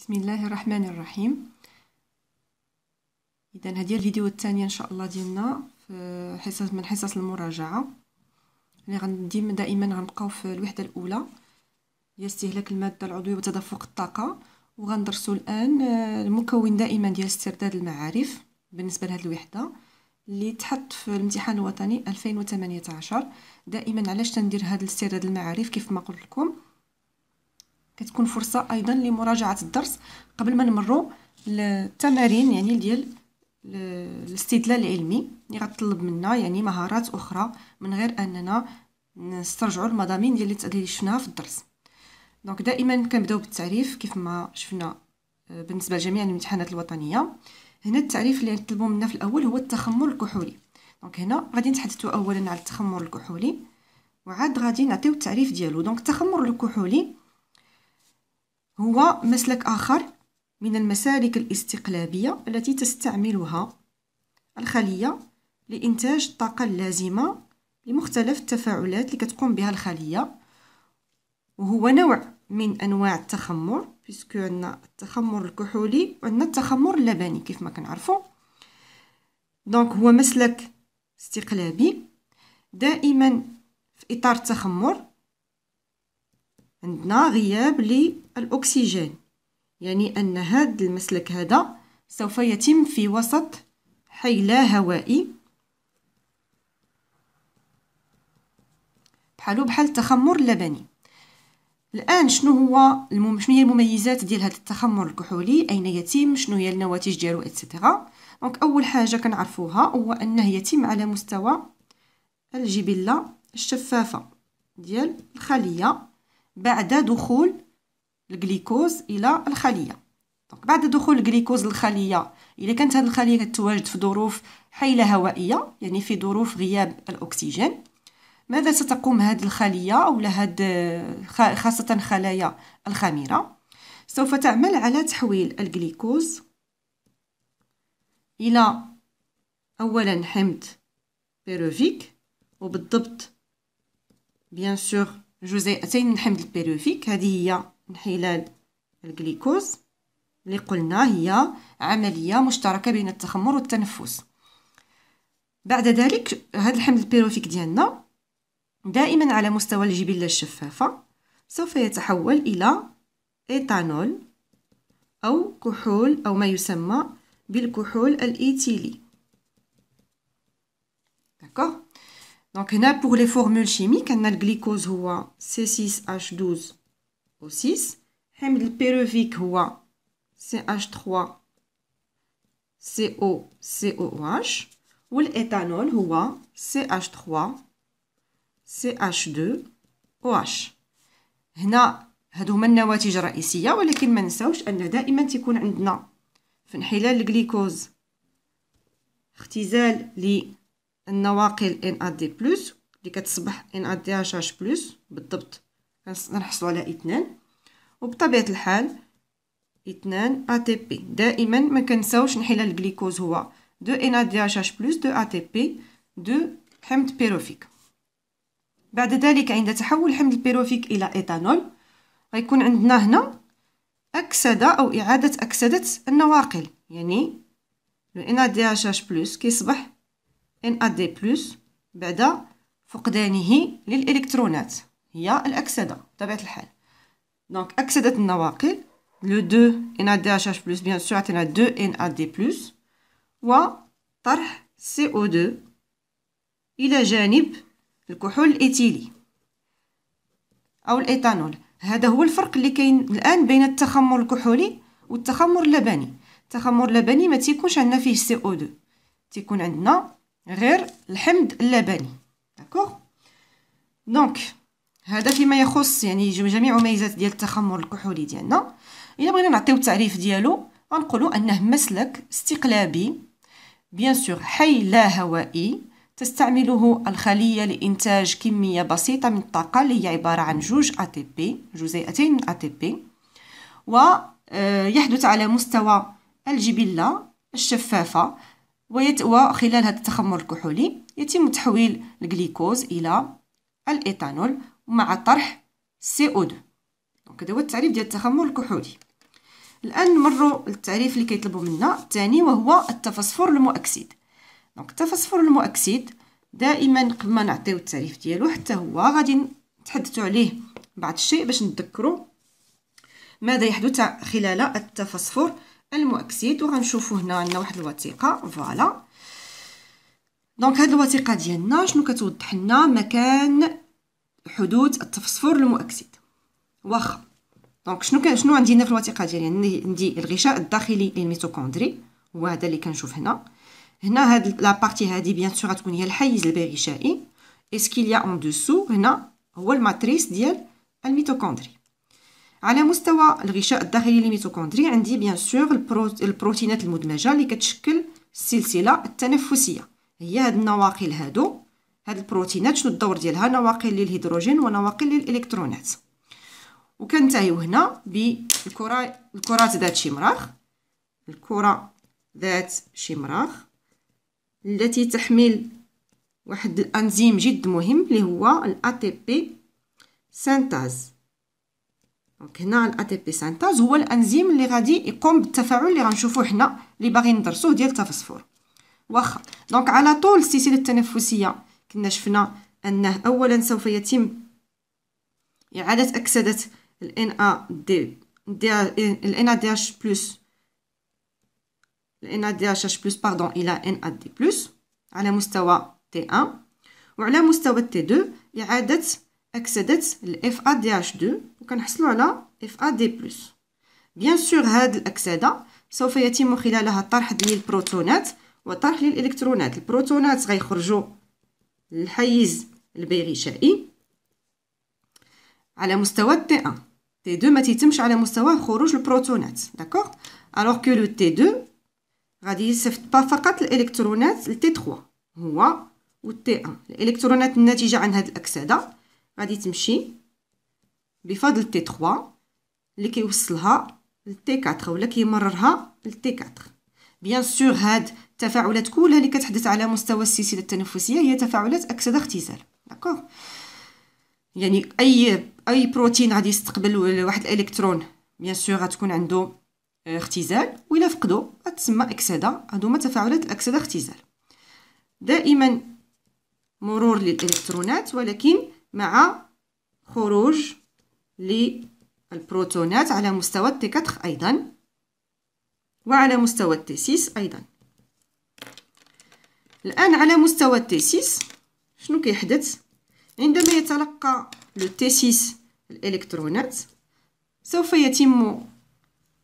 بسم الله الرحمن الرحيم اذا هذه الفيديو الثانيه ان شاء الله ديالنا في حصص من حصص المراجعه اللي غندي دائما غنبقاو في الوحده الاولى هي استهلاك الماده العضويه وتدفق الطاقه وغندرسوا الان آه، المكون دائما ديال استرداد المعارف بالنسبه لهذه الوحده اللي تحط في الامتحان الوطني 2018 دائما علاش تندير هذا الاسترداد المعارف كيف ما قلت لكم كتكون فرصة أيضا لمراجعة الدرس قبل ما نمرو للتمارين يعني ديال الاستدلال العلمي اللي يعني غتطلب منا يعني مهارات أخرى من غير أننا نسترجعوا المضامين ديال اللي شفناها في الدرس دونك دائما كنبداو بالتعريف كيف ما شفنا آه، بالنسبه لجميع الامتحانات الوطنيه هنا التعريف اللي غنطلبو منا في الاول هو التخمر الكحولي دونك هنا غادي نتحدثوا اولا على التخمر الكحولي وعاد غادي نعطيو التعريف ديالو دونك التخمر الكحولي هو مسلك آخر من المسالك الاستقلابية التي تستعملها الخلية لإنتاج الطاقة اللازمة لمختلف التفاعلات التي كتقوم بها الخلية وهو نوع من أنواع التخمر بيسكو عندنا التخمر الكحولي وعندنا التخمر اللبني كيف ما كنعرفو دونك هو مسلك استقلابي دائما في إطار التخمر عندنا غياب للأكسجين يعني أن هذا المسلك هذا سوف يتم في وسط حي لا هوائي بحالو بحال التخمر اللبني الان شنو هو المم... شنو هي المميزات ديال هذا التخمر الكحولي اين يتم شنو هي النواتج ديالو إتسيتيغا دونك اول حاجه كنعرفوها هو انه يتم على مستوى الجبله الشفافه ديال الخليه بعد دخول الجليكوز الى الخليه دونك بعد دخول الجليكوز للخليه الا كانت هذه الخليه كتواجد في ظروف حيله هوائيه يعني في ظروف غياب الاكسجين ماذا ستقوم هذه الخليه او هاد خاصه خلايا الخميره سوف تعمل على تحويل الجليكوز الى اولا حمض بيروفيك وبالضبط بيان سور جزيئتين من حمض البيروفيك هذه هي من حلال الجليكوز اللي قلنا هي عملية مشتركة بين التخمر والتنفس بعد ذلك هذا الحمض البيروفيك ديالنا دائما على مستوى الجبلة الشفافة سوف يتحول إلى ايثانول أو كحول أو ما يسمى بالكحول الإيتيلي داكوغ Donc, هنا pour les formules chimiques, on a le glycose هو C6H12O6. Le البيروفيك هو CH3COCOH. والإيثانول هو CH3CH2OH. هنا هادو هما النواتج الرئيسية ولكن ما نساوش أن دائما تكون عندنا في انحلال الجليكوز اختزال لي النواقل ان ا دي بلس اللي كتصبح ان دي اش اش بلس بالضبط كنحصلوا على اثنان وبطبيعه الحال اثنان ا تي بي دائما ما كنساوش نحيل الجليكوز هو دو ان دي اش اش بلس دو ا تي بي دو حمض بيروفيك بعد ذلك عند تحول حمض البيروفيك الى ايثانول غيكون عندنا هنا اكسده او اعاده اكسده النواقل يعني لو ان ا دي اش اش بلس كيصبح NAD+, بعد فقدانه للإلكترونات هي الأكسدة بطبيعة الحال دونك أكسدة النواقل لو دو NADHH+, بيان سور عطينا دو NAD+, و طرح CO2 إلى جانب الكحول الإيتيلي أو الإيثانول هذا هو الفرق اللي كاين الآن بين التخمر الكحولي والتخمر اللبني التخمر اللبني ما تيكونش عندنا فيه CO2 تيكون عندنا غير الحمض اللبني داكوغ دونك هذا فيما يخص يعني جميع مميزات ديال التخمر الكحولي ديالنا الا بغينا نعطيو التعريف ديالو غنقولوا انه مسلك استقلابي بيان سور حي لا هوائي تستعمله الخلية لإنتاج كمية بسيطة من الطاقة اللي هي عبارة عن جوج بي جزيئتين من ATP ويحدث آه، على مستوى الجبلة الشفافة وخلال هذا التخمر الكحولي يتم تحويل الجليكوز الى الايثانول مع طرح CO2 دونك هذا هو التعريف ديال التخمر الكحولي الان نمروا للتعريف اللي كيطلبوا منا الثاني وهو التفسفر المؤكسيد دونك التفسفر المؤكسيد دائما قبل ما نعطيو التعريف ديالو حتى هو غادي نتحدثوا عليه بعض الشيء باش نتذكروا ماذا يحدث خلال التفسفر المؤكسيد وغنشوفو هنا عندنا واحد الوثيقه فوالا دونك هاد الوثيقه ديالنا شنو كتوضح لنا مكان حدود التفسفر المؤكسيد واخا دونك شنو شنو عندي هنا في الوثيقه ديالي يعني عندي الغشاء الداخلي للميتوكوندري هو هذا اللي كنشوف هنا هنا هاد لا بارتي هادي بيان سور غتكون هي الحيز البيغشائي اسكيليا اون دوسو هنا هو الماتريس ديال الميتوكوندري على مستوى الغشاء الداخلي للميتوكوندري عندي بيان سور البروتينات المدمجه اللي كتشكل السلسله التنفسيه هي هاد النواقل هادو هاد البروتينات شنو الدور ديالها نواقل للهيدروجين ونواقل للالكترونات وكنتهيو هنا بالكره الكرات ذات شمراخ الكره ذات شمراخ التي تحمل واحد الانزيم جد مهم اللي هو الاتي بي سينتاز دونك هنا ال اتي بي سانتاز هو الانزيم اللي غادي يقوم بالتفاعل اللي غنشوفوه حنا اللي باغي ندرسوه ديال التفسفور واخا دونك على طول السلسله التنفسيه كنا شفنا انه اولا سوف يتم اعاده اكسده ال ان ا دي ال ان ا دي اش بلس ال ان ا دي اش اش بلس باردون الى ان ا دي بلس على مستوى تي 1 وعلى مستوى تي 2 اعاده أكسدت ال FA DH2 وكنحصلوا على FA D+. بيان سور هاد الأكسدة سوف يتم خلالها طرح ديال البروتونات وطرح للإلكترونات البروتونات غيخرجوا للحيز البيغشائي على مستوى T1 T2 ما تيتمش على مستوى خروج البروتونات داكوغ الوغ كو لو T2 غادي يصيفط با فقط الالكترونات ل T3 هو و T1 الالكترونات الناتجه عن هاد الاكسده غادي تمشي بفضل تي 3 اللي كيوصلها لتي 4 ولا كيمررها لتي 4 بيان سور هاد التفاعلات كلها اللي كتحدث على مستوى السلسله التنفسيه هي تفاعلات اكسده اختزال داكوغ يعني اي اي بروتين غادي يستقبل واحد الالكترون بيان سور غتكون عنده اختزال وإلا فقدو غتسمى اكسده هما تفاعلات الاكسده اختزال دائما مرور للالكترونات ولكن مع خروج للبروتونات على مستوى التي 4 أيضا وعلى مستوى التي 6 أيضا الآن على مستوى التي 6 شنو كيحدث عندما يتلقى التي 6 الإلكترونات سوف يتم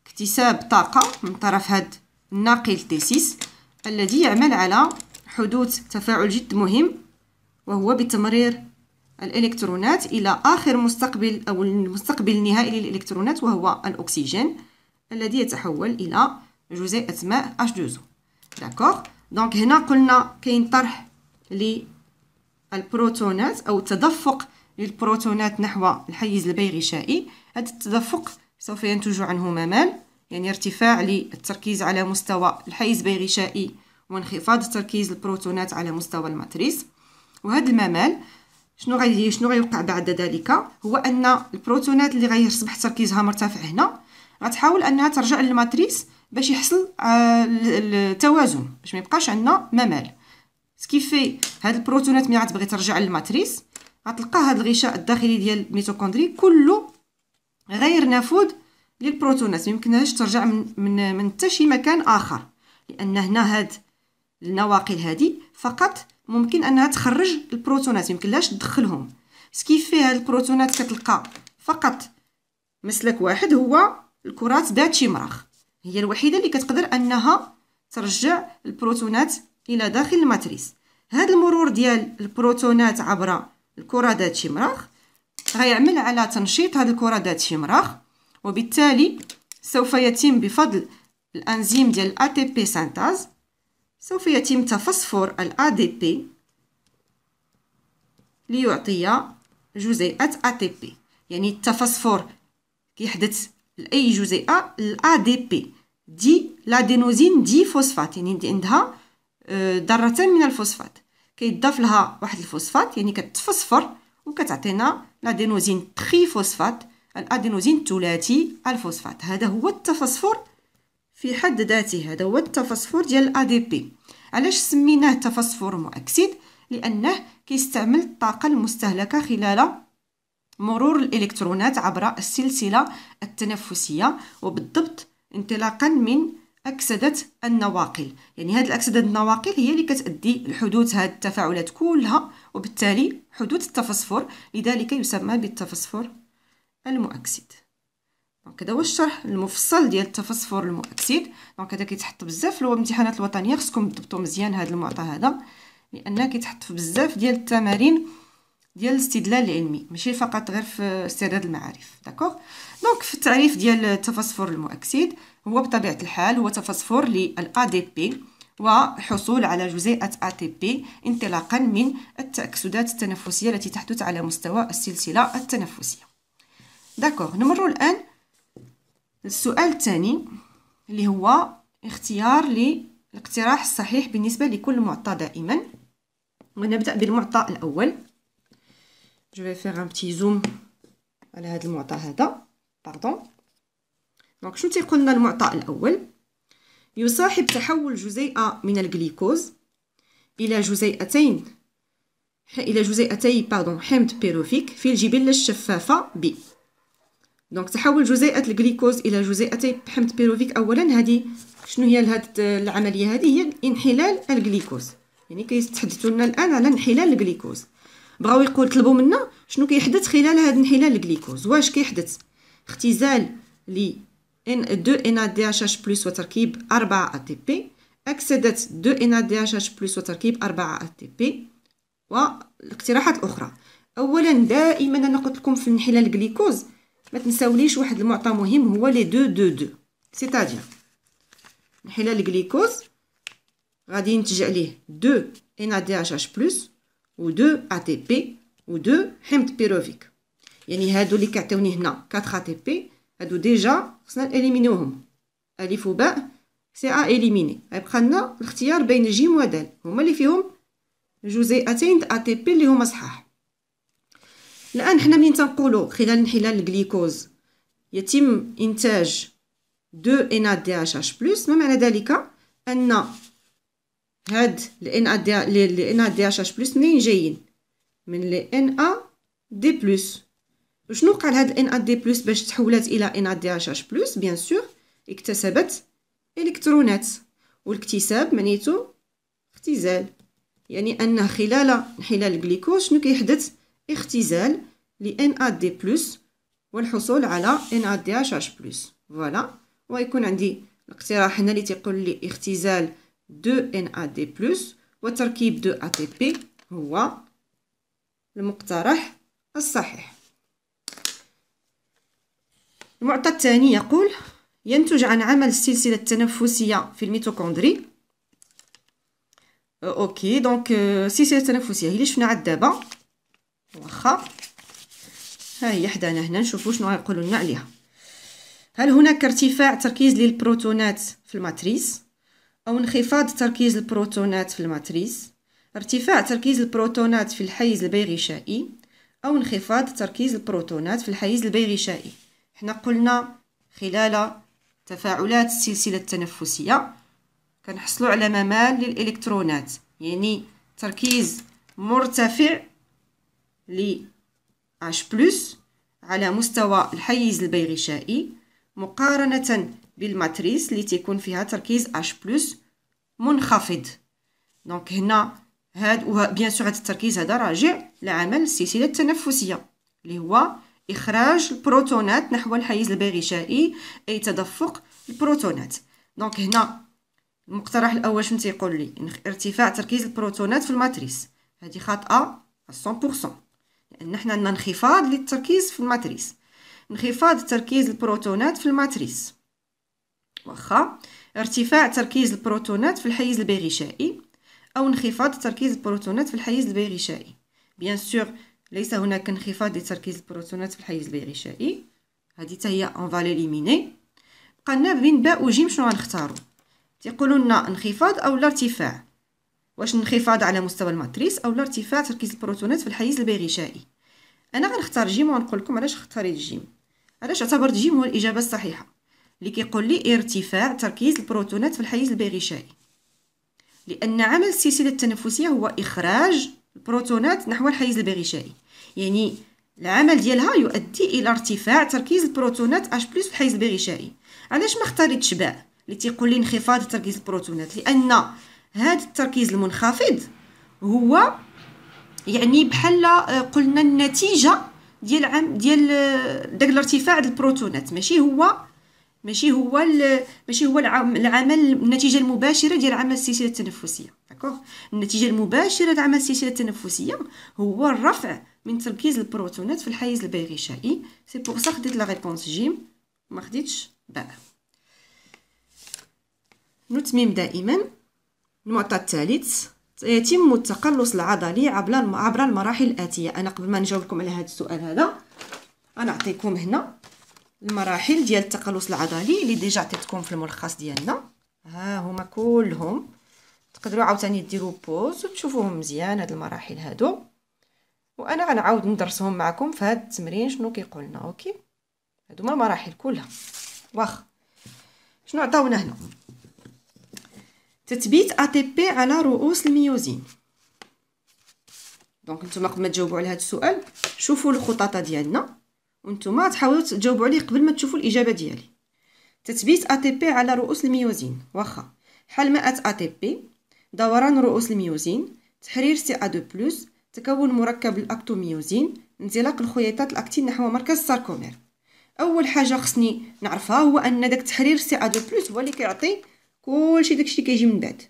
اكتساب طاقة من طرف هذا الناقل تي 6 الذي يعمل على حدوث تفاعل جد مهم وهو بتمرير الإلكترونات إلى آخر مستقبل أو المستقبل النهائي للإلكترونات وهو الأكسجين الذي يتحول إلى جزيء ماء h H2O داكوغ دونك هنا قلنا كاين طرح للبروتونات أو تدفق للبروتونات نحو الحيز البيغشائي هذا التدفق سوف ينتج عنه ممال يعني ارتفاع للتركيز على مستوى الحيز البيغشائي وانخفاض تركيز البروتونات على مستوى الماتريس وهذا الممال شنو غي شنو غيوقع بعد ذلك هو ان البروتونات اللي غيصبح تركيزها مرتفع هنا غتحاول انها ترجع للماتريس باش يحصل آه، التوازن باش ما يبقاش عندنا ممال سكيفي هاد البروتونات ملي غتبغي ترجع للماتريس غتلقى هاد الغشاء الداخلي ديال الميتوكوندري كله غير نافذ للبروتونات ميمكنهاش ترجع من من من حتى شي مكان اخر لان هنا هاد النواقل هادي فقط ممكن انها تخرج البروتونات لاش تدخلهم سكيف فيها البروتونات كتلقى فقط مسلك واحد هو الكرات ذات شمراخ هي الوحيده اللي كتقدر انها ترجع البروتونات الى داخل الماتريس هذا المرور ديال البروتونات عبر الكره ذات شمراخ غيعمل على تنشيط هذه الكره ذات شمراخ وبالتالي سوف يتم بفضل الانزيم ديال الاتي بي سانتاز سوف يتم تفسفر الـ ADP ليعطي جزيئة ATP يعني التفسفر كيحدث لأي جزيئة الـ ADP دي لادينوزين يعني دي فوسفات يعني عندها آه، ذرة من الفوسفات كيضاف لها واحد الفوسفات يعني كتفسفر وكتعطينا لادينوزين تري فوسفات الادينوزين الثلاثي الفوسفات هذا هو التفسفر في حد ذاته هذا هو التفسفور ديال الادي بي علاش سميناه تفسفور مؤكسد لانه كيستعمل الطاقه المستهلكه خلال مرور الالكترونات عبر السلسله التنفسيه وبالضبط انطلاقا من اكسده النواقل يعني هاد الاكسده النواقل هي اللي كتادي لحدوث هاد التفاعلات كلها وبالتالي حدوث التفسفر لذلك يسمى بالتفسفر المؤكسد دونك هذا هو الشرح المفصل ديال التفسفر المؤكسيد دونك هذا كيتحط بزاف في الامتحانات الوطنيه خصكم تضبطوا مزيان هذا المعطى هذا لان كيتحط في بزاف ديال التمارين ديال الاستدلال العلمي ماشي فقط غير في استعداد المعارف داكوغ دونك في التعريف ديال التفسفر المؤكسيد هو بطبيعه الحال هو تفسفر للأ دي بي على جزيئة ATP انطلاقا من التأكسدات التنفسية التي تحدث على مستوى السلسلة التنفسية داكوغ نمر الآن السؤال الثاني اللي هو اختيار للاقتراح الصحيح بالنسبة لكل معطى دائما ونبدأ بالمعطى الأول جو فيغ ان بتي زوم على هذا المعطى هذا باردون دونك شنو تيقول لنا المعطى الأول يصاحب تحول جزيئة من الجليكوز إلى جزيئتين إلى جزيئتي باردون حمض بيروفيك في الجبلة الشفافة بي دونك تحول جزيئه الجليكوز الى جزيئتي حمض بيروفيك اولا هذه شنو هي هذه العمليه هذه هي انحلال الجليكوز يعني كيتحدثوا لنا الان على انحلال الجليكوز بغاو يقول طلبوا منا شنو كيحدث خلال هذا انحلال الجليكوز واش كيحدث اختزال ل 2 بلس وتركيب 4 ATP أكسدت 2 بلس وتركيب 4 ATP والاقتراحات الأخرى أولا دائما أنا قلت لكم في انحلال الجليكوز ما تنساوليش واحد المعطى مهم هو لي دو دو دو سيتادير نحيل الجليكوز غادي ينتج عليه دو ان ا دي اش اش بلس و دو ا تي بي و دو حمض بيروفيك يعني هادو اللي كيعطيوني هنا 4 ا تي بي هادو ديجا خصنا ناليمينوهم الف وباء سي ا اليميني غيبقى لنا الاختيار بين جيم ودال هما اللي فيهم جزيئتين ا تي بي اللي هما صحاح الان حنا منين تنقولوا خلال انحلال الجليكوز يتم انتاج 2 ان دي اش اش بلس ما معنى ذلك ان هاد الان دي الان دي اش اش بلس منين جايين من لي ان ا دي بلس وشنو وقع لهاد الان ا دي بلس باش تحولات الى ان ا دي اش اش بلس بيان سور اكتسبت الكترونات والاكتساب معنيته اختزال يعني ان خلال انحلال الجليكوز شنو كيحدث اختزال ل NAD+, والحصول على NADHH+. فوالا ويكون عندي الاقتراح هنا اللي تيقول لي اختزال 2 NAD+, وتركيب 2 ATP هو المقترح الصحيح المعطى الثاني يقول ينتج عن عمل السلسلة التنفسية في الميتوكوندري اوكي دونك السلسلة euh، التنفسية هي اللي عاد دابا واخا ها هي حدانا هنا نشوفوا شنو غيقولوا لنا عليها هل هناك ارتفاع تركيز للبروتونات في الماتريس او انخفاض تركيز البروتونات في الماتريس ارتفاع تركيز البروتونات في الحيز البيغشائي او انخفاض تركيز البروتونات في الحيز البيغشائي حنا قلنا خلال تفاعلات السلسله التنفسيه كنحصلوا على ممال للالكترونات يعني تركيز مرتفع ل بلس على مستوى الحيز البيغشائي مقارنة بالماتريس اللي تيكون فيها تركيز بلس منخفض دونك هنا هاد وبيان بيان سور هاد التركيز هذا راجع لعمل السلسلة التنفسية اللي هو إخراج البروتونات نحو الحيز البيغشائي أي تدفق البروتونات دونك هنا المقترح الأول شنو تيقول لي ارتفاع تركيز البروتونات في الماتريس هذه خاطئة 100% نحن عندنا انخفاض للتركيز في الماتريس انخفاض تركيز البروتونات في الماتريس واخا ارتفاع تركيز البروتونات في الحيز البيغشائي او انخفاض تركيز البروتونات في الحيز البيغشائي بيان سور ليس هناك انخفاض لتركيز البروتونات في الحيز البيغشائي هذه حتى هي اون فالي ليميني بقى لنا بين باء وجيم شنو غنختاروا تيقولوا لنا انخفاض او ارتفاع واش انخفاض على مستوى الماتريس اولا ارتفاع تركيز البروتونات في الحيز البيغشائي انا غنختار جيم ونقول لكم علاش اختاريت جيم علاش اعتبرت جيم هو الاجابه الصحيحه اللي كيقول لي ارتفاع تركيز البروتونات في الحيز البيغشائي لان عمل السلسله التنفسيه هو اخراج البروتونات نحو الحيز البيغشائي يعني العمل ديالها يؤدي الى ارتفاع تركيز البروتونات اش بلس في الحيز البيغشائي علاش ما اختاريتش باء اللي تيقول لي انخفاض تركيز البروتونات لان هاد التركيز المنخفض هو يعني بحال آه، قلنا النتيجه ديال عام ديال آه، داك الارتفاع ديال البروتونات ماشي هو ماشي هو ماشي هو العمل النتيجه المباشره ديال عمل السلسله التنفسيه داكوغ النتيجه المباشره ديال عمل السلسله التنفسيه هو الرفع من تركيز البروتونات في الحيز البيغشائي سي بوغ سا خديت لا ريبونس جيم ما خديتش باء نتميم دائما المعطى الثالث يتم التقلص العضلي عبر عبر المراحل الاتيه انا قبل ما نجاوبكم على هذا السؤال هذا غنعطيكم هنا المراحل ديال التقلص العضلي اللي ديجا عطيتكم في الملخص ديالنا ها هما كلهم تقدروا عاوتاني ديروا بوز وتشوفوهم مزيان هاد المراحل هادو وانا غنعاود ندرسهم معكم في هاد التمرين شنو كيقولنا اوكي هادو هما المراحل كلها واخ شنو عطاونا هنا تثبيت ATP على رؤوس الميوزين دونك نتوما قبل ما تجاوبوا على هذا السؤال شوفوا الخطاطه ديالنا وانتوما تحاولوا تجاوبوا عليه قبل ما تشوفوا الاجابه ديالي تثبيت ATP على رؤوس الميوزين واخا حلماءة ATP دوران رؤوس الميوزين تحرير سي ا دو بلس تكون مركب الاكتوميوزين انزلاق الخياطات الاكتين نحو مركز الساركومير اول حاجه خصني نعرفها هو ان داك تحرير سي ا دو بلس هو اللي كيعطي كلشي داكشي كيجي من بعد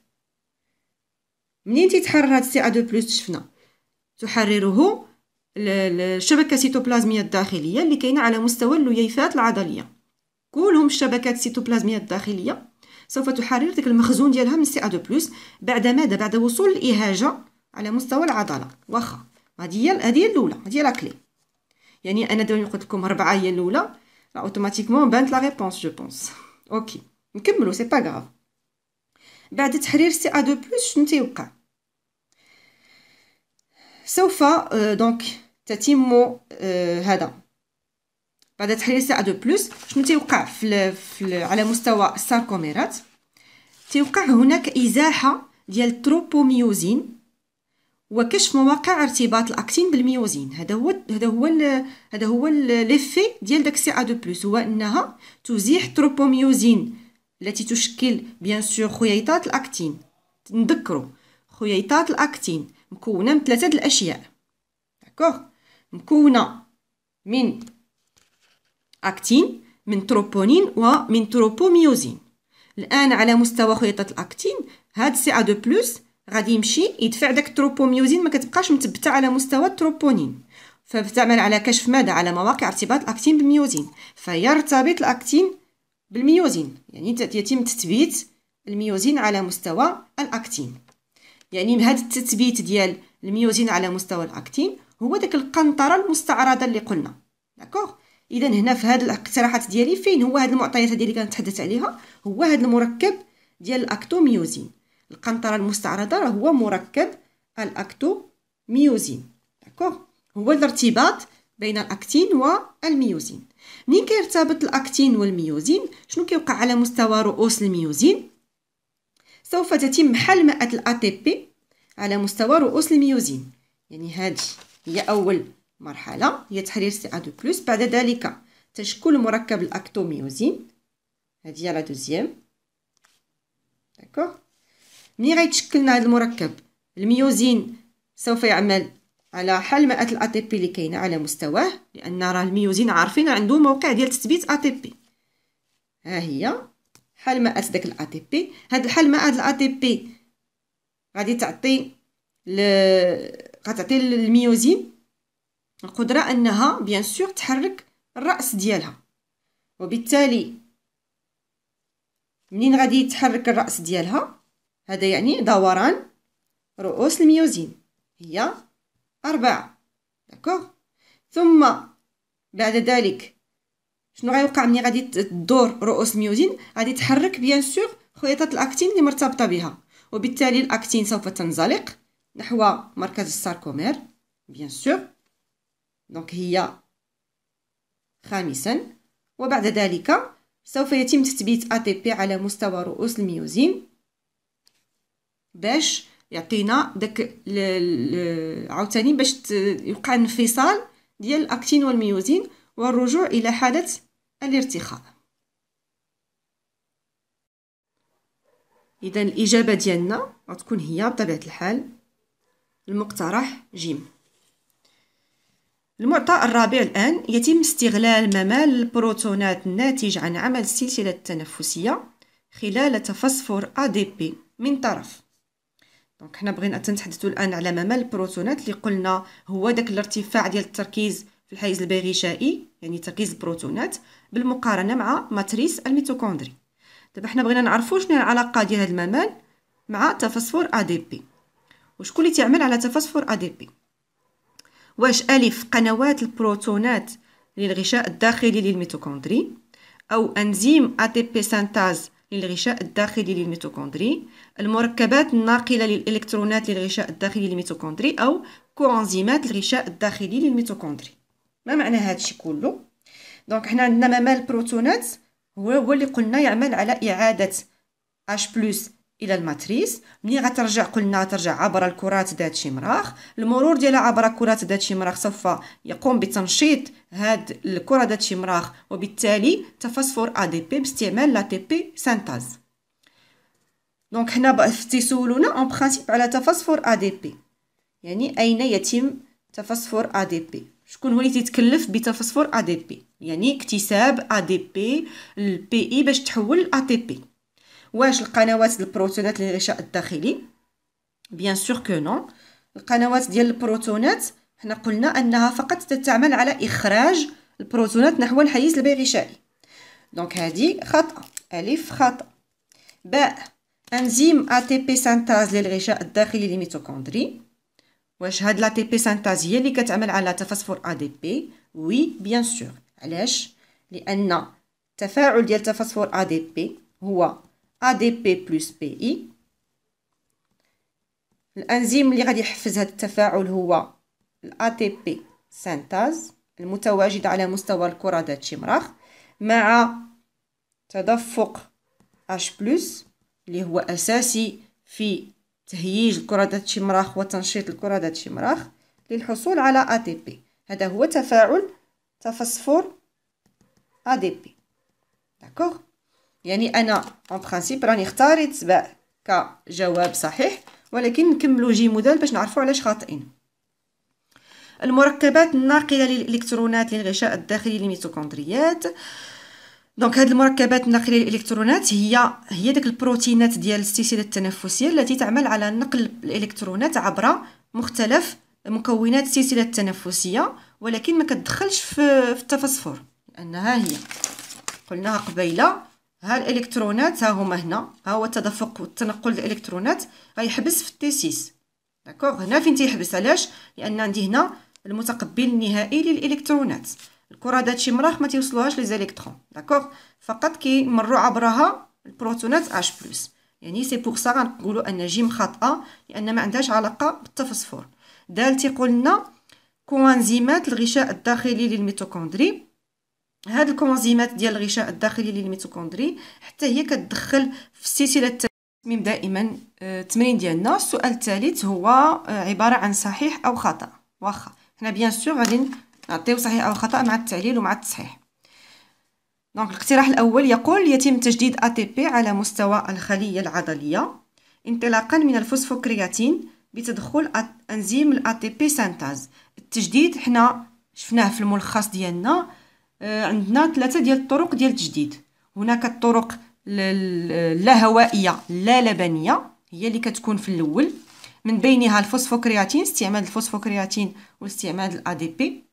منين تيتحرر هاد السي ا دو بلس شفنا تحرره الشبكه السيتوبلازميه الداخليه اللي كاينه على مستوى اللويفات العضليه كلهم الشبكات السيتوبلازميه الداخليه سوف تحرر داك المخزون ديالها من سي ا دو بلس بعد ماذا بعد وصول الاهاجه على مستوى العضله واخا هذه هي هذه هي الاولى هذه هي لاكلي يعني انا دابا قلت لكم ربعه هي الاولى اوتوماتيكمون بانت لا ريبونس جو بونس اوكي نكملو سي با غاف بعد تحرير سي ا دو بلس شنو تيوقع سوف آه، دونك تتم آه، هذا بعد تحرير سي ا دو بلس شنو تيوقع في, على مستوى الساركوميرات تيوقع هناك ازاحه ديال التروبوميوزين وكشف مواقع ارتباط الاكتين بالميوزين هذا هو هذا هو هذا هو ليفي ديال داك سي ا دو بلس هو انها تزيح تروبوميوزين التي تشكل بيان سور خيطات الاكتين نذكروا خيطات الاكتين مكونه من ثلاثه الاشياء داكوغ مكونه من اكتين من تروبونين ومن تروبوميوزين الان على مستوى خيطات الاكتين هاد سي ا دو بلس غادي يمشي يدفع داك التروبوميوزين ما كتبقاش مثبته على مستوى التروبونين فبتعمل على كشف ماذا على مواقع ارتباط الاكتين بالميوزين فيرتبط الاكتين بالميوزين يعني يتم تثبيت الميوزين على مستوى الأكتين يعني هذا التثبيت ديال الميوزين على مستوى الأكتين هو داك القنطرة المستعرضة اللي قلنا داكوغ إذا هنا في هذه الاقتراحات ديالي فين هو هاد المعطيات هذه اللي كنتحدث عليها هو هاد المركب ديال الأكتوميوزين القنطرة المستعرضة راه هو مركب الأكتوميوزين داكوغ هو الارتباط بين الاكتين والميوزين منين كيرتبط الاكتين والميوزين شنو كيوقع على مستوى رؤوس الميوزين سوف تتم حلمئة الاتي بي على مستوى رؤوس الميوزين يعني هذه هي اول مرحله هي تحرير سي ا دو بلس بعد ذلك تشكل مركب الاكتوميوزين هذه هي لا دوزيام داكوغ ملي غيتشكل لنا هذا المركب الميوزين سوف يعمل على حل مئات الأ تي بي اللي كاينه على مستواه لأن راه الميوزين عارفين عنده موقع ديال تثبيت أ بي ها هي حل مئات داك الأ بي هاد الحل مئات الأ تي بي غادي تعطي ل... غتعطي للميوزين القدرة أنها بيان سور تحرك الرأس ديالها وبالتالي منين غادي يتحرك الرأس ديالها هذا يعني دوران رؤوس الميوزين هي أربعة داكوغ ثم بعد ذلك شنو غيوقع ملي غادي تدور رؤوس ميوزين غادي تحرك بيان سور خيطات الأكتين اللي مرتبطة بها وبالتالي الأكتين سوف تنزلق نحو مركز الساركومير بيان سور دونك هي خامسا وبعد ذلك سوف يتم تثبيت ATP على مستوى رؤوس الميوزين باش يعطينا داك عاوتاني باش يوقع انفصال ديال الاكتين والميوزين والرجوع الى حاله الارتخاء اذا الاجابه ديالنا غتكون هي بطبيعه الحال المقترح جيم المعطى الرابع الآن يتم استغلال ممال البروتونات الناتج عن عمل السلسلة التنفسية خلال تفسفر ADP من طرف دونك حنا بغينا تنتحدثوا الان على ممل البروتونات اللي قلنا هو داك الارتفاع ديال التركيز في الحيز البغشائي يعني تركيز البروتونات بالمقارنه مع ماتريس الميتوكوندري دابا حنا بغينا نعرفوا شنو العلاقه ديال هذا الممل مع تفسفر ادي بي وشكون اللي تعمل على تفسفر ادي بي واش الف قنوات البروتونات للغشاء الداخلي للميتوكوندري او انزيم اتي بي سانتاز للغشاء الداخلي للميتوكوندري المركبات الناقلة للإلكترونات للغشاء الداخلي للميتوكوندري أو كوانزيمات الغشاء الداخلي للميتوكوندري ما معنى هادشي كله دونك حنا عندنا ممال البروتونات هو هو اللي قلنا يعمل على إعادة H بلس الى الماتريس ملي غترجع قلنا ترجع عبر الكرات ذات شمراخ المرور ديالها عبر كرات ذات شمراخ سوف يقوم بتنشيط هاد الكره ذات شمراخ وبالتالي تفسفر ADP باستعمال لا تي بي سانتاز دونك حنا بقى تيسولونا اون برينسيپ على تفسفر ا دي بي يعني اين يتم تفسفر ا دي بي شكون هو اللي تيتكلف بتفسفر ا دي بي يعني اكتساب ا دي بي البي اي باش تحول ا تي بي واش القنوات البروتونات للغشاء الداخلي بيان سور كو نو القنوات ديال البروتونات حنا قلنا انها فقط تتعمل على اخراج البروتونات نحو الحيز البي دونك هذه خطأ الف خطأ باء انزيم ATP سانتاز للغشاء الداخلي للميتوكوندري واش هاد لا تي بي سانتاز هي اللي كتعمل على تفسفر ا دي بي وي بيان سور علاش لان التفاعل ديال تفسفر ا دي بي هو ا دي بي بلس بي اي الانزيم اللي غادي يحفز هاد التفاعل هو ال تي بي سانتاز المتواجده على مستوى الكره ذات شمراخ مع تدفق H+ اللي هو أساسي في تهييج الكرة ذات الشمراخ وتنشيط الكرة ذات الشمراخ للحصول على ATP هذا هو تفاعل تفسفر ADP داكوغ يعني أنا أون برينسيپ راني اختاريت سبع كجواب صحيح ولكن نكملو جيمودال باش نعرفو علاش خاطئين المركبات الناقلة للإلكترونات للغشاء الداخلي للميتوكوندريات دونك هاد المركبات الناقله الالكترونات هي هي داك البروتينات ديال السلسله التنفسيه التي تعمل على نقل الالكترونات عبر مختلف مكونات السلسله التنفسيه ولكن ما كتدخلش في, في التفسفر لانها هي قلناها قبيله ها الالكترونات ها هما هنا ها هو التدفق والتنقل الالكترونات غيحبس في التيسيس داكوغ هنا فين تيحبس علاش لان عندي هنا المتقبل النهائي للالكترونات الكره داتشي مراخ ما تيوصلوهاش لي زيليكترون داكوغ فقط كيمروا عبرها البروتونات اش بلس يعني سي بوغ سا غنقولوا ان جيم خاطئه لان ما عندهاش علاقه بالتفسفور دال تيقول لنا كوانزيمات الغشاء الداخلي للميتوكوندري هاد الكوانزيمات ديال الغشاء الداخلي للميتوكوندري حتى هي كتدخل في سلسله التصميم دائما آه، التمرين ديالنا السؤال الثالث هو آه، عباره عن صحيح او خطا واخا حنا بيان سور غادي نعطيو صحيح او خطا مع التعليل ومع التصحيح دونك الاقتراح الاول يقول يتم تجديد ATP على مستوى الخليه العضليه انطلاقا من الفوسفوكرياتين بتدخل انزيم الاتي بي سانتاز التجديد حنا شفناه في الملخص ديالنا آه، عندنا ثلاثه ديال الطرق ديال التجديد هناك الطرق لا هوائيه لا لبنيه هي اللي كتكون في الاول من بينها الفوسفوكرياتين استعمال الفوسفوكرياتين واستعمال الادي بي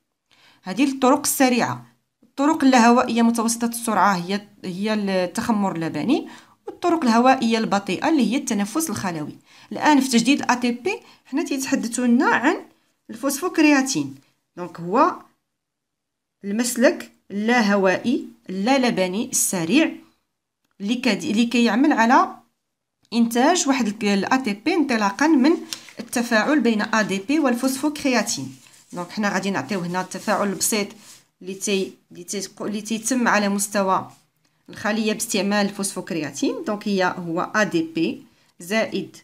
هذه الطرق السريعه الطرق الهوائيه متوسطه السرعه هي هي التخمر اللبني والطرق الهوائيه البطيئه اللي هي التنفس الخلوي الان في تجديد الاي تي بي حنا تيتحدثوا لنا عن الفوسفوكرياتين دونك هو المسلك لا هوائي لا لبني السريع اللي كدي اللي كيعمل على انتاج واحد الاي تي بي انطلاقا من التفاعل بين اي دي بي والفوسفوكرياتين دونك حنا غادي نعطيو هنا التفاعل البسيط اللي تي اللي تي اللي تيتم على مستوى الخليه باستعمال الفوسفوكرياتين دونك هي هو ا دي بي زائد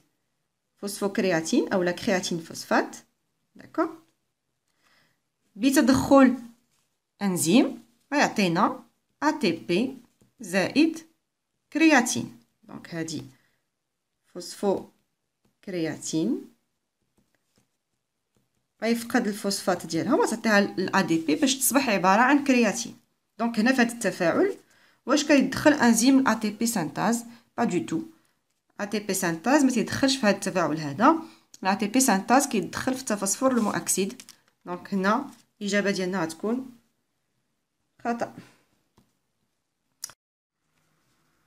فوسفوكرياتين اولا كرياتين فوسفات داكو بتدخل انزيم ويعطينا ا تي بي زائد كرياتين دونك هادي فوسفوكرياتين غيفقد الفوسفات ديالها وتعطيها الاي دي بي باش تصبح عباره عن كرياتين دونك هنا في هذا التفاعل واش كيدخل انزيم الاي تي بي سينتاز با دو تو الاي تي بي سينتاز ما تيدخلش في هذا التفاعل هذا الاي تي بي سينتاز كيدخل في التفسفور المؤكسيد دونك هنا الاجابه ديالنا غتكون خطا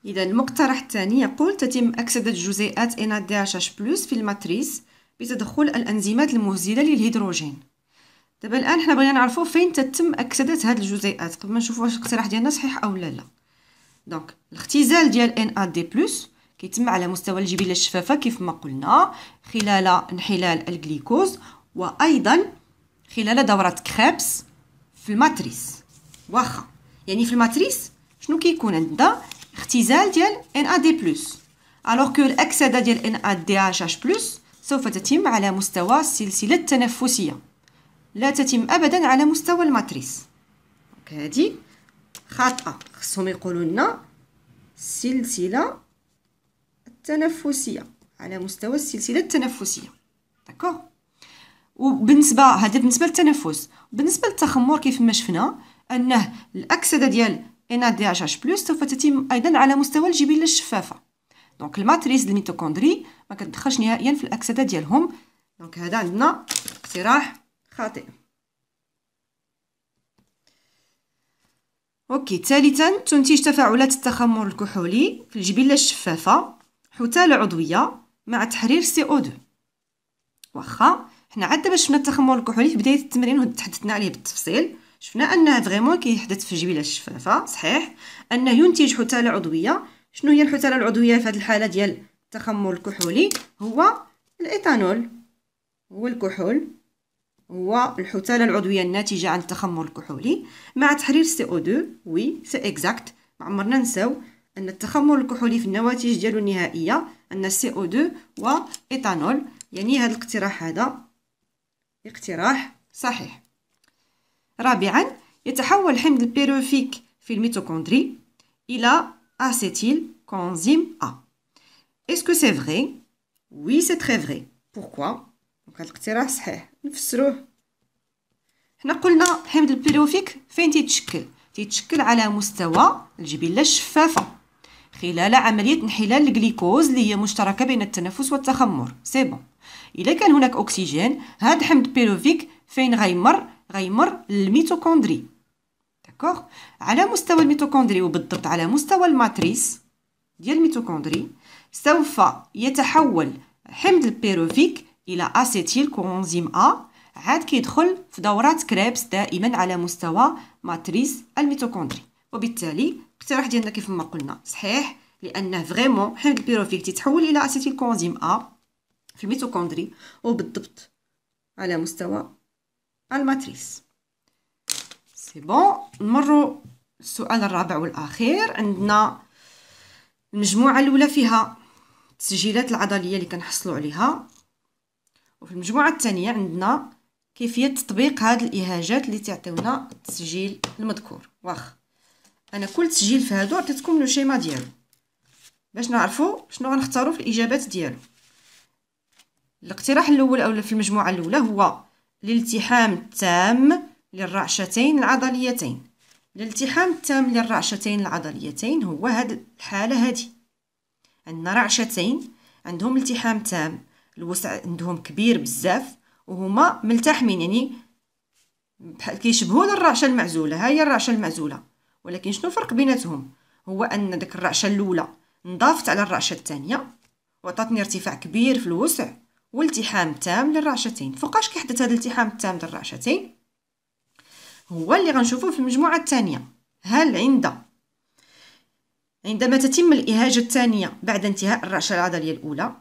اذا المقترح الثاني يقول تتم اكسده جزيئات ان دي اتش بلس في الماتريس بتدخل الأنزيمات المهزلة للهيدروجين دابا الآن حنا بغينا نعرفو فين تتم أكسدة هاد الجزيئات قبل ما نشوفوا واش الاقتراح ديالنا صحيح أو لا لا دونك الاختزال ديال ان ا دي بلس كيتم على مستوى الجبيله الشفافه كيف ما قلنا خلال انحلال الجليكوز وايضا خلال دوره كريبس في الماتريس واخا يعني في الماتريس شنو كيكون عندنا اختزال ديال ان ا دي بلس الوغ كو الاكسده ديال ان ا دي اش اش بلس سوف تتم على مستوى السلسلة التنفسية لا تتم أبدا على مستوى الماتريس هذه خاطئة خصهم يقولوا لنا السلسلة التنفسية على مستوى السلسلة التنفسية داكوغ وبالنسبة هذا بالنسبة للتنفس بالنسبة للتخمر كيف ما شفنا أنه الأكسدة ديال NADHH+ سوف تتم أيضا على مستوى الجبيلة الشفافة دونك الماتريس الميتوكوندري ما كتدخلش نهائيا في الاكسده ديالهم دونك هذا عندنا اقتراح خاطئ اوكي ثالثا تنتج تفاعلات التخمر الكحولي في الجبله الشفافه حتاله عضويه مع تحرير سي او 2 واخا حنا عاد دابا شفنا التخمر الكحولي في بدايه التمرين وتحدثنا عليه بالتفصيل شفنا انه فريمون كيحدث في الجبله الشفافه صحيح انه ينتج حتاله عضويه شنو هي الحتالة العضوية في هذه الحالة ديال التخمر الكحولي هو الإيثانول هو الكحول هو الحتالة العضوية الناتجة عن التخمر الكحولي مع تحرير سي او 2 وي سي اكزاكت ما عمرنا نساو أن التخمر الكحولي في النواتج ديالو النهائية سي او CO2 وإيثانول يعني هذا الاقتراح هذا اقتراح صحيح رابعا يتحول حمض البيروفيك في الميتوكوندري إلى Ah, coenzyme A. Est-ce que c'est vrai Oui, c'est très vrai. Pourquoi دونك الاقتراح صحيح نفسروه حنا قلنا حمض البيروفيك فين تيتشكل تيتشكل على مستوى الجبيله الشفافه خلال عمليه انحلال الجليكوز اللي هي مشتركه بين التنفس والتخمر سي بون الا كان هناك اكسجين هاد حمض البيروفيك فين غيمر غيمر للميتوكوندري داكوغ على مستوى الميتوكوندري وبالضبط على مستوى الماتريس ديال الميتوكوندري سوف يتحول حمض البيروفيك الى اسيتيل كوانزيم ا عاد كيدخل في دورات كريبس دائما على مستوى ماتريس الميتوكوندري وبالتالي الاقتراح ديالنا كيف ما قلنا صحيح لانه فريمون حمض البيروفيك تتحول الى اسيتيل كوانزيم ا في الميتوكوندري وبالضبط على مستوى الماتريس سي بون نمروا السؤال الرابع والاخير عندنا المجموعه الاولى فيها التسجيلات العضليه اللي كنحصلوا عليها وفي المجموعه الثانيه عندنا كيفيه تطبيق هاد الاهاجات اللي تعطيونا التسجيل المذكور واخ انا كل تسجيل في هادو عطيتكم لو شيما ديالو باش نعرفوا شنو غنختاروا في الاجابات ديالو الاقتراح الاول او في المجموعه الاولى هو الالتحام التام للرعشتين العضليتين الالتحام التام للرعشتين العضليتين هو هاد الحالة هادي عندنا رعشتين عندهم التحام تام الوسع عندهم كبير بزاف وهما ملتحمين يعني بحال كيشبهوا للرعشه المعزوله ها هي الرعشه المعزوله ولكن شنو الفرق بيناتهم هو ان ديك الرعشه الاولى نضافت على الرعشه الثانيه وعطاتني ارتفاع كبير في الوسع والتحام تام للرعشتين فوقاش كيحدث هذا الالتحام التام للرعشتين هو اللي غنشوفه في المجموعة الثانية هل عند عندما تتم الإهاجة الثانية بعد انتهاء الرعشة العضلية الأولى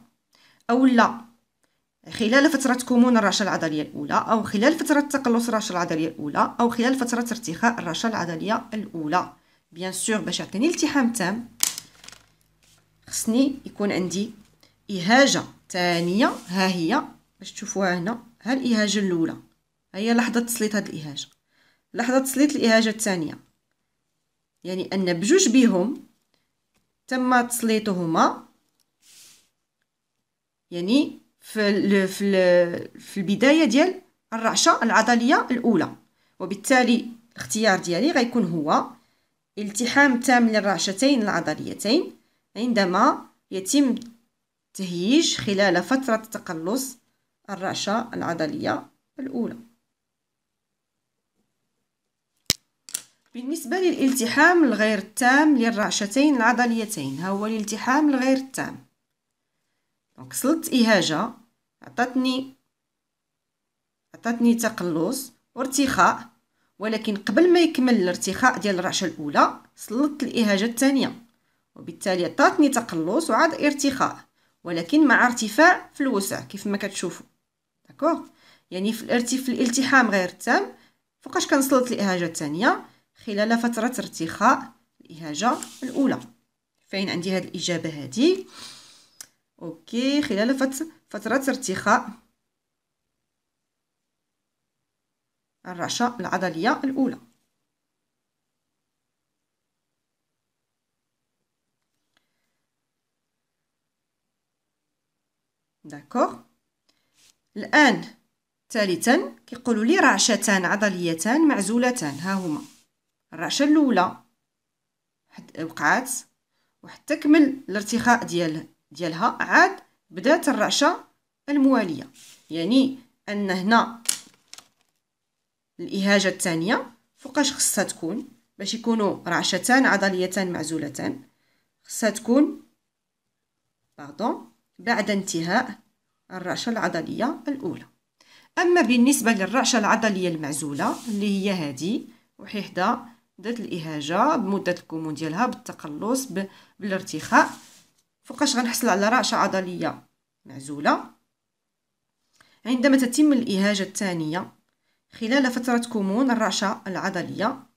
أو لا خلال فترة كمون الرعشة العضلية الأولى أو خلال فترة تقلص الرعشة العضلية الأولى أو خلال فترة ارتخاء الرعشة العضلية الأولى بيان سور باش يعطيني التحام تام خصني يكون عندي إهاجة ثانية ها هي باش تشوفوها هنا ها الإهاجة الأولى هي لحظة تسليط هاد الإهاجة لحظة تسليط الإهاجة الثانية يعني أن بجوج بهم تم تسليطهما يعني في الـ في الـ في البداية ديال الرعشة العضلية الأولى وبالتالي الاختيار ديالي غيكون هو التحام تام للرعشتين العضليتين عندما يتم تهيج خلال فترة تقلص الرعشة العضلية الأولى بالنسبة للالتحام الغير التام للرعشتين العضليتين ها هو الالتحام الغير التام دونك إهاجة عطاتني عطاتني تقلص وارتخاء ولكن قبل ما يكمل الارتخاء ديال الرعشة الأولى سلطت الإهاجة الثانية وبالتالي عطاتني تقلص وعاد ارتخاء ولكن مع ارتفاع في الوسع كيف ما كتشوفوا داكوغ يعني في الارتف الالتحام غير التام فوقاش كنسلط الإهاجة الثانية خلال فترة ارتخاء الإهاجة الأولى فين عندي هاد الإجابة هادي أوكي خلال فترة ارتخاء الرعشة العضلية الأولى داكوغ الآن ثالثا كيقولوا لي رعشتان عضليتان معزولتان ها هما الرعشه الاولى وقعات وحتى كمل الارتخاء ديال ديالها عاد بدات الرعشه المواليه يعني ان هنا الاهاجه الثانيه فوقاش خصها تكون باش يكونوا رعشتان عضليتان معزولتان خصها تكون باردون بعد انتهاء الرعشه العضليه الاولى اما بالنسبه للرعشه العضليه المعزوله اللي هي هذه وحده مده الاهاجه بمده الكمون ديالها بالتقلص بالارتخاء فوقاش غنحصل على رعشه عضليه معزوله عندما تتم الاهاجه الثانيه خلال فتره كمون الرعشه العضليه